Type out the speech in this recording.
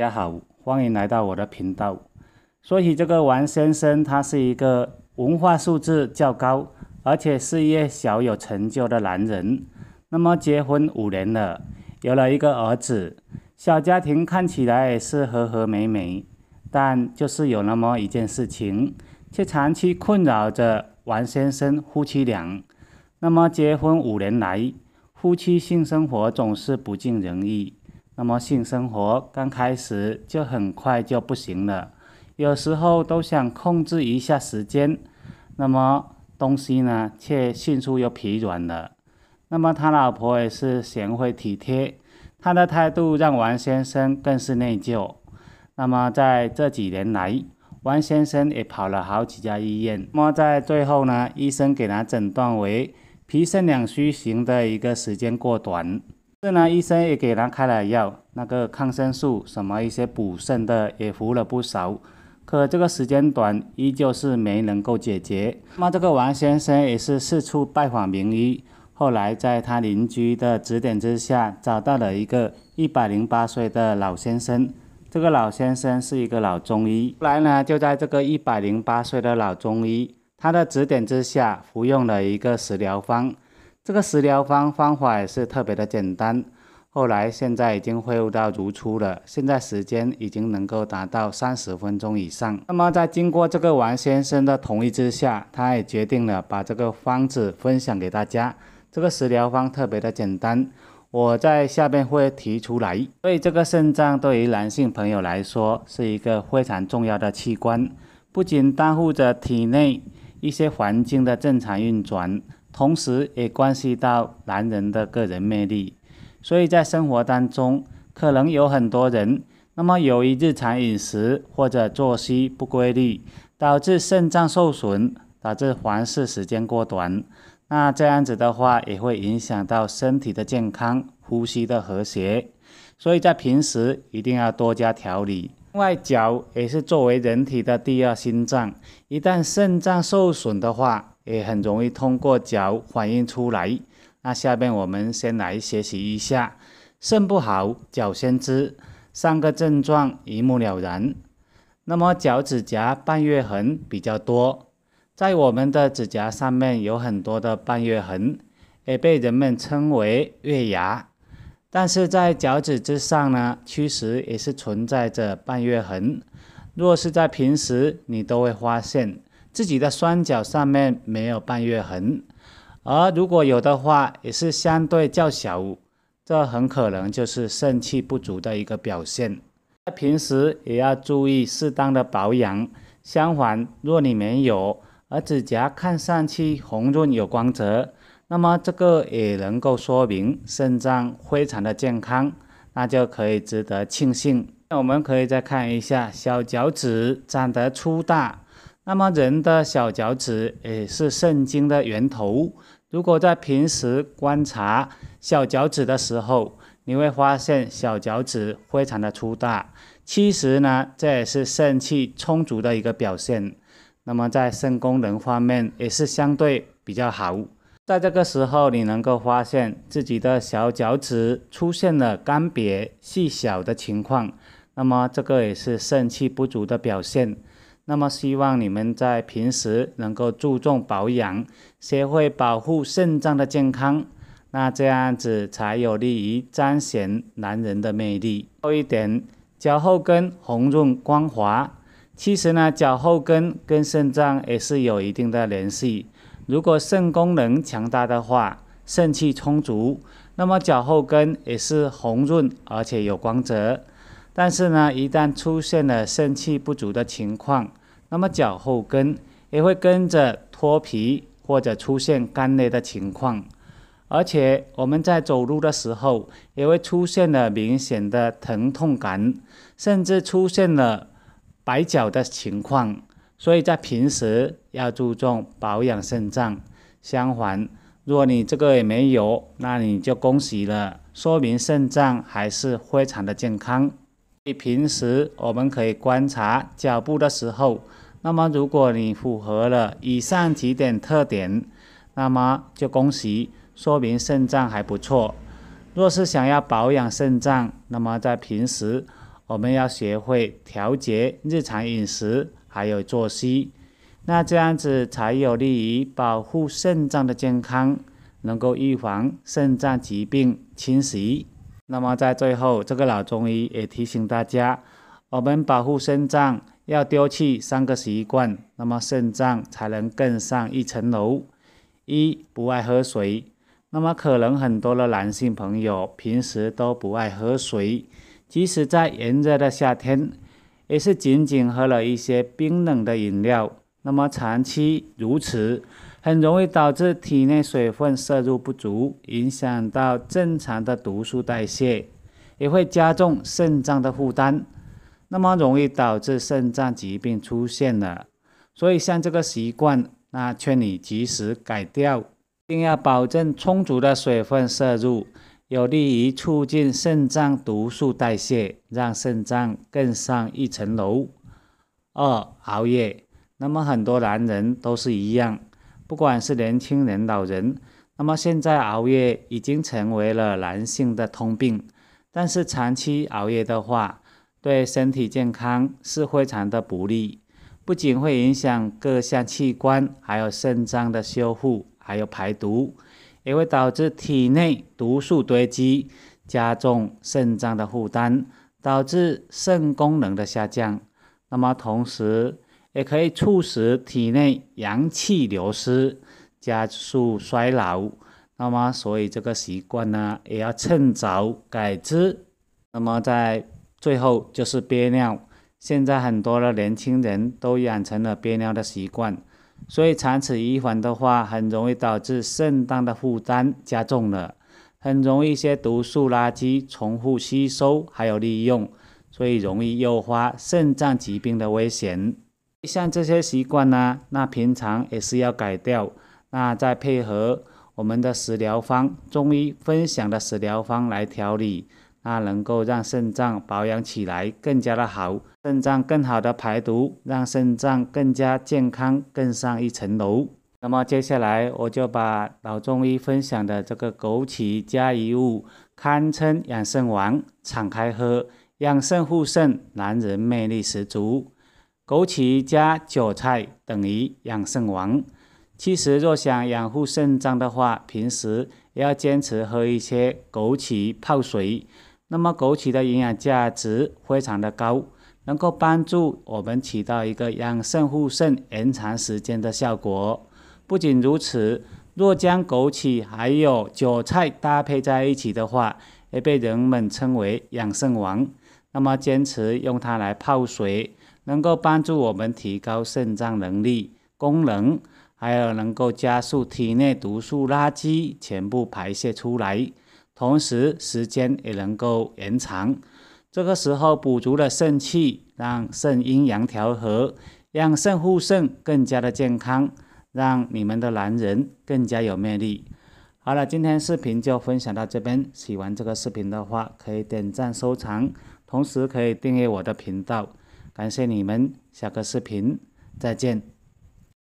大家好，欢迎来到我的频道。说起这个王先生，他是一个文化素质较高，而且事业小有成就的男人。那么结婚五年了，有了一个儿子，小家庭看起来是和和美美，但就是有那么一件事情，却长期困扰着王先生夫妻俩。那么结婚五年来，夫妻性生活总是不尽人意。那么性生活刚开始就很快就不行了，有时候都想控制一下时间，那么东西呢却迅速又疲软了。那么他老婆也是贤惠体贴，他的态度让王先生更是内疚。那么在这几年来，王先生也跑了好几家医院，那么在最后呢，医生给他诊断为脾肾两虚型的一个时间过短。这呢，医生也给他开了药，那个抗生素什么一些补肾的也服了不少，可这个时间短，依旧是没能够解决。那这个王先生也是四处拜访名医，后来在他邻居的指点之下，找到了一个一百零八岁的老先生。这个老先生是一个老中医。后来呢，就在这个一百零八岁的老中医他的指点之下，服用了一个食疗方。这个食疗方方法也是特别的简单，后来现在已经恢复到如初了。现在时间已经能够达到三十分钟以上。那么在经过这个王先生的同意之下，他也决定了把这个方子分享给大家。这个食疗方特别的简单，我在下面会提出来。所以这个肾脏，对于男性朋友来说是一个非常重要的器官，不仅担负着体内一些环境的正常运转。同时，也关系到男人的个人魅力，所以在生活当中，可能有很多人，那么由于日常饮食或者作息不规律，导致肾脏受损，导致环视时间过短，那这样子的话，也会影响到身体的健康，呼吸的和谐，所以在平时一定要多加调理。另外，脚也是作为人体的第二心脏，一旦肾脏受损的话，也很容易通过脚反映出来。那下面我们先来学习一下，肾不好脚先知，三个症状一目了然。那么脚趾甲半月痕比较多，在我们的指甲上面有很多的半月痕，也被人们称为月牙。但是在脚趾之上呢，其实也是存在着半月痕。若是在平时，你都会发现。自己的双脚上面没有半月痕，而如果有的话，也是相对较小，这很可能就是肾气不足的一个表现。平时也要注意适当的保养。相反，若你没有，而指甲看上去红润有光泽，那么这个也能够说明肾脏非常的健康，那就可以值得庆幸。那我们可以再看一下小脚趾长得粗大。那么人的小脚趾也是肾经的源头。如果在平时观察小脚趾的时候，你会发现小脚趾非常的粗大。其实呢，这也是肾气充足的一个表现。那么在肾功能方面也是相对比较好。在这个时候，你能够发现自己的小脚趾出现了干瘪细小的情况，那么这个也是肾气不足的表现。那么希望你们在平时能够注重保养，学会保护肾脏的健康，那这样子才有利于彰显男人的魅力。多一点，脚后跟红润光滑。其实呢，脚后跟跟肾脏也是有一定的联系。如果肾功能强大的话，肾气充足，那么脚后跟也是红润而且有光泽。但是呢，一旦出现了肾气不足的情况，那么脚后跟也会跟着脱皮，或者出现干裂的情况，而且我们在走路的时候也会出现了明显的疼痛感，甚至出现了崴脚的情况。所以在平时要注重保养肾脏。相反，若你这个也没有，那你就恭喜了，说明肾脏还是非常的健康。平时我们可以观察脚步的时候，那么如果你符合了以上几点特点，那么就恭喜，说明肾脏还不错。若是想要保养肾脏，那么在平时我们要学会调节日常饮食还有作息，那这样子才有利于保护肾脏的健康，能够预防肾脏疾病侵袭。那么在最后，这个老中医也提醒大家，我们保护肾脏要丢弃三个习惯，那么肾脏才能更上一层楼。一不爱喝水，那么可能很多的男性朋友平时都不爱喝水，即使在炎热的夏天，也是仅仅喝了一些冰冷的饮料，那么长期如此。很容易导致体内水分摄入不足，影响到正常的毒素代谢，也会加重肾脏的负担，那么容易导致肾脏疾病出现了。所以像这个习惯，那劝你及时改掉，并要保证充足的水分摄入，有利于促进肾脏毒素代谢，让肾脏更上一层楼。二、熬夜，那么很多男人都是一样。不管是年轻人、老人，那么现在熬夜已经成为了男性的通病。但是长期熬夜的话，对身体健康是非常的不利，不仅会影响各项器官，还有肾脏的修复，还有排毒，也会导致体内毒素堆积，加重肾脏的负担，导致肾功能的下降。那么同时，也可以促使体内阳气流失，加速衰老。那么，所以这个习惯呢，也要趁早改之。那么，在最后就是憋尿。现在很多的年轻人都养成了憋尿的习惯，所以长此以往的话，很容易导致肾脏的负担加重了，很容易一些毒素垃圾重复吸收还有利用，所以容易诱发肾脏疾病的危险。像这些习惯呢，那平常也是要改掉。那再配合我们的食疗方，中医分享的食疗方来调理，那能够让肾脏保养起来更加的好，肾脏更好的排毒，让肾脏更加健康，更上一层楼。那么接下来我就把老中医分享的这个枸杞加一物，堪称养肾王，敞开喝，养肾护肾，男人魅力十足。枸杞加韭菜等于养肾王。其实，若想养护肾脏的话，平时也要坚持喝一些枸杞泡水。那么，枸杞的营养价值非常的高，能够帮助我们起到一个养肾护肾、延长时间的效果。不仅如此，若将枸杞还有韭菜搭配在一起的话，也被人们称为养肾王。那么，坚持用它来泡水。能够帮助我们提高肾脏能力、功能，还有能够加速体内毒素、垃圾全部排泄出来，同时时间也能够延长。这个时候补足了肾气，让肾阴阳调和，让肾护肾更加的健康，让你们的男人更加有魅力。好了，今天视频就分享到这边。喜欢这个视频的话，可以点赞、收藏，同时可以订阅我的频道。感谢你们，下个视频再见。